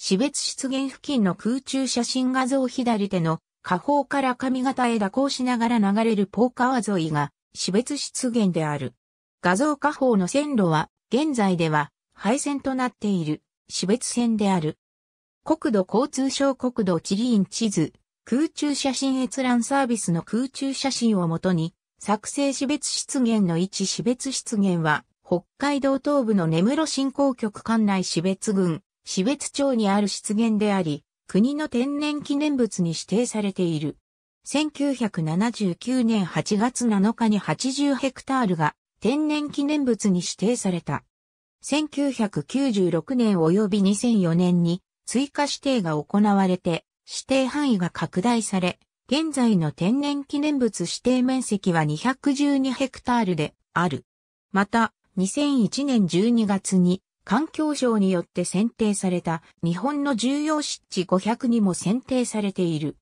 死別出現付近の空中写真画像左手の下方から髪型へ蛇行しながら流れるポーカー沿いが死別出現である。画像下方の線路は現在では廃線となっている死別線である。国土交通省国土地理院地図空中写真閲覧サービスの空中写真をもとに作成死別出現の位置死別出現は北海道東部の根室振興局管内死別群。市別町にある湿原であり、国の天然記念物に指定されている。1979年8月7日に80ヘクタールが天然記念物に指定された。1996年及び2004年に追加指定が行われて指定範囲が拡大され、現在の天然記念物指定面積は212ヘクタールである。また、2001年12月に環境省によって選定された日本の重要湿地500にも選定されている。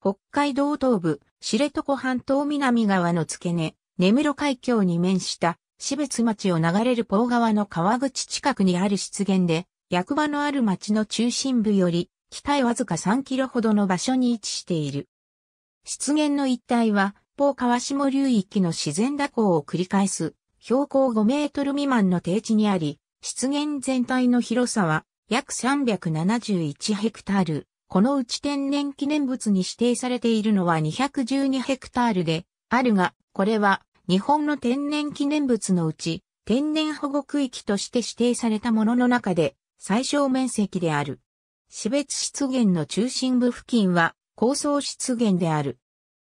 北海道東部、知床半島南側の付け根、根室海峡に面した市別町を流れるポー川の川口近くにある湿原で、役場のある町の中心部より北へわずか3キロほどの場所に位置している。湿原の一帯は、ポー川下流域の自然蛇行を繰り返す標高5メートル未満の低地にあり、湿原全体の広さは約371ヘクタール。このうち天然記念物に指定されているのは212ヘクタールであるが、これは日本の天然記念物のうち天然保護区域として指定されたものの中で最小面積である。死別湿原の中心部付近は高層湿原である。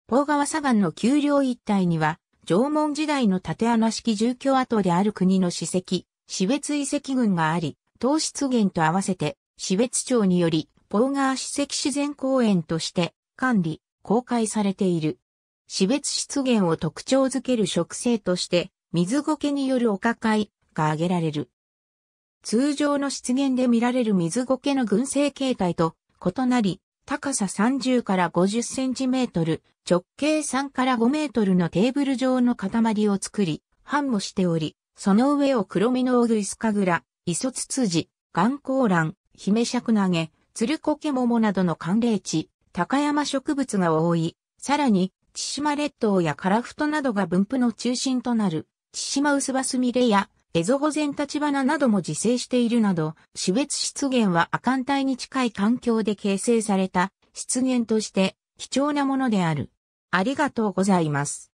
大川砂岩の丘陵一帯には、縄文時代の縦穴式住居跡である国の史跡、死別遺跡群があり、糖質源と合わせて、死別町により、ポーガー史跡自然公園として管理、公開されている。死別湿原を特徴づける植生として、水苔によるお抱えが挙げられる。通常の湿原で見られる水苔の群生形態と異なり、高さ30から50センチメートル、直径3から5メートルのテーブル状の塊を作り、繁茂しており、その上を黒身のソツツジ、ガンコウラン、ヒ眼光蘭、姫尺投げ、鶴コケモモなどの寒冷地、高山植物が多い。さらに、千島列島や樺太などが分布の中心となる、千島薄バスミレや、エゾゴゼンタチバナなども自生しているなど、死別湿原は亜寒帯に近い環境で形成された湿原として貴重なものである。ありがとうございます。